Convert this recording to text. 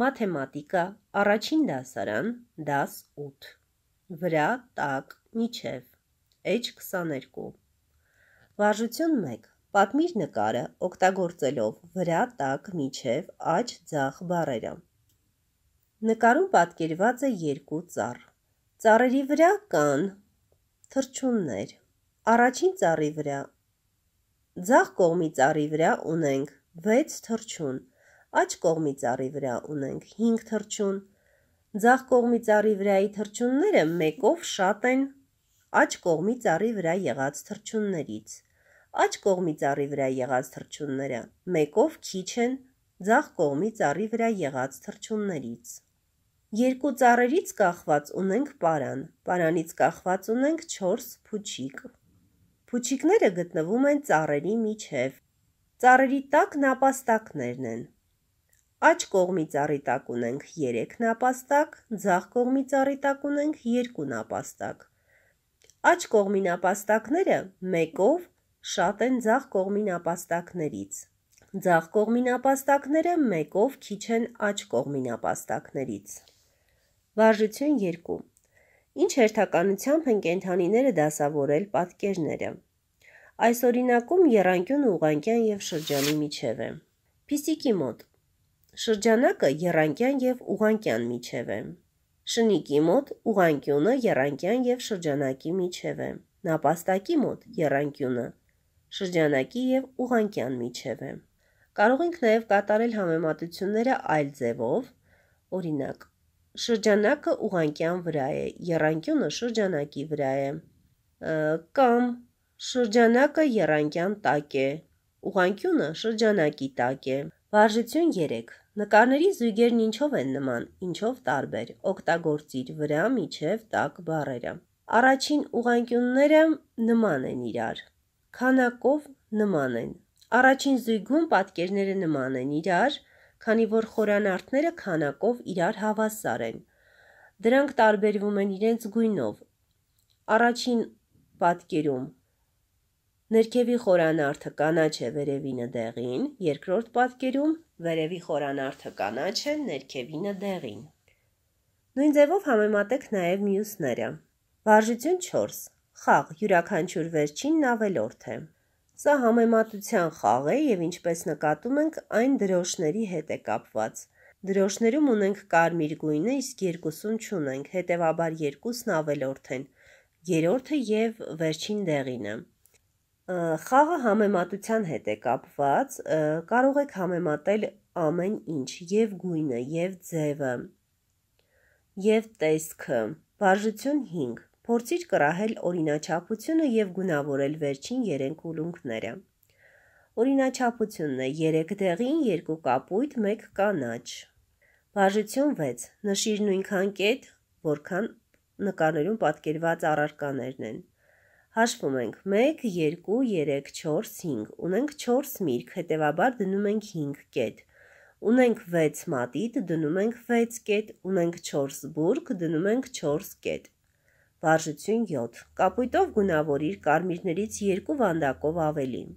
մաթեմատիկա, առաջին դասարան, դաս 8, վրա տակ միջև, էջ 22, վարժություն 1, պատմիր նկարը օգտագործելով վրա տակ միջև աջ ձախ բարերը։ Նկարում պատկերված է երկու ծառ։ Ծառերի վրա կան թրջուններ։ Առաջին ծառի վրա, ձախ կողմի ծառի վրա ունենք 6 թրջուն, Աջ կողմի ծառի վրա ունենք 5 թրջուն։ Ձախ կողմի ծառի վրայի թրջունները մեկով շատ են աջ կողմի ծառի վրա եղած թրջուններից։ Աջ կողմի ծառի վրա եղած թրջունները մեկով քիչ են ձախ կողմի ծառի վրա եղած թրջուններից։ Երկու ծառերից կախված ունենք պարան, պարանից կախված ունենք 4 փուչիկ։ Փուչիկները գտնվում են ծառերի միջև։ Ծառերի տակ նապաստակներն են։ Աջ կողմի ծառի տակ ունենք 3 նապաստակ, ձախ կողմի ծառի տակ ունենք 2 նապաստակ։ Աջ կողմի նապաստակները մեկով շատ են ձախ կողմի նապաստակներից։ Ձախ կողմի նապաստակները մեկով քիչ են աջ կողմի նապաստակներից։ Վարժություն 2։ Ինչ հերթականությամբ են կենթանիները դասավորել պատկերները։ Այս օրինակում եռանկյունը ուղանկյան եւ շրջանի միջև է։ Փիսիկի մոտ Շրջանակը եռանկյան եւ ուղանկյան միջև է։ Շնիկի մոտ ուղանկյունը եռանկյան եւ շրջանակի միջև է։ Նապաստակի մոտ եռանկյունը շրջանակի եւ ուղանկյան միջև է։ Կարող ենք նաեւ կատարել համեմատությունները այլ ձևով, օրինակ շրջանակը ուղանկյան վրա է, եռանկյունը շրջանակի վրա է, կամ շրջանակը եռանկյան տակ է, ուղանկյունը շրջանակի տակ է։ Վարժություն 3. Նկարների զույգերն ինչով են նման, ինչով տարբեր, օգտագործիր վրա միջև տակ բարերը։ Առաջին ուղանկյունները նման են իրար, քանակով նման են։ Առաջին զույգում պատկերները նման են իրար, քանի որ խորանարդները քանակով իրար հավասար են։ Դրանք տարբերվում են իրենց գույնով։ Առաջին պատկերում Ներքևի խորանարդը կանաչ է վերևինը դեղին, երկրորդ պատկերում վերևի խորանարդը կանաչ է, ներքևինը դեղին։ Նույն ձևով համեմատեք նաև մյուսները։ Վարժություն 4. Խաղ յուրաքանչյուր վերջինն ավելորդ է։ Սա համեմատության խաղ է եւ ինչպես նկատում ենք, այն դրոշների հետ է կապված։ Դրոշներում ունենք կարմիր գույնը, իսկ երկուսուն չունենք, հետեւաբար երկուսն ավելորդ են։ Երրորդը եւ վերջին դեղինը։ Խաղը համեմատության հետ է կապված, կարող եք համեմատել ամեն ինչ, և գույնը, և ձևը, և տեսքը։ Վարժություն 5. Փորձիր կռահել օրինաչափությունը և գունավորել վերջին երեք ուլունքները։ Օրինաչափությունն է 3 դեղին, 2 կապույտ, 1 կանաչ։ Վարժություն 6. Նշիր նույնքան կետ, որքան նկարներում պատկերված առարկաներն են։ Հաշվում ենք 1, 2, 3, 4, 5, ունենք 4 միրգ, հետևաբար դնում ենք 5 կետ, ունենք 6 մատիտ, դնում ենք 6 կետ, ունենք 4 բուրգ, դնում ենք 4 կետ։ Վարժություն 7. Կապույտով գունավորիր կարմիրներից երկու վանդակով ավելին։